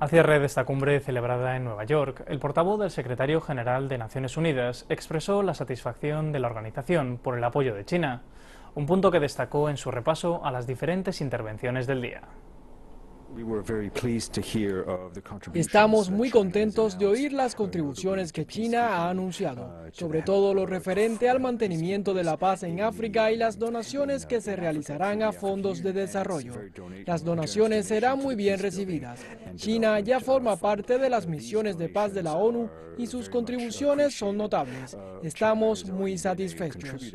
Al cierre de esta cumbre celebrada en Nueva York, el portavoz del secretario general de Naciones Unidas expresó la satisfacción de la organización por el apoyo de China, un punto que destacó en su repaso a las diferentes intervenciones del día. Estamos muy contentos de oír las contribuciones que China ha anunciado, uh, sobre todo lo referente al mantenimiento de la paz en África y las donaciones que se realizarán a fondos de desarrollo. Las donaciones serán muy bien recibidas. China ya forma parte de las misiones de paz de la ONU y sus contribuciones son notables. Estamos muy satisfechos.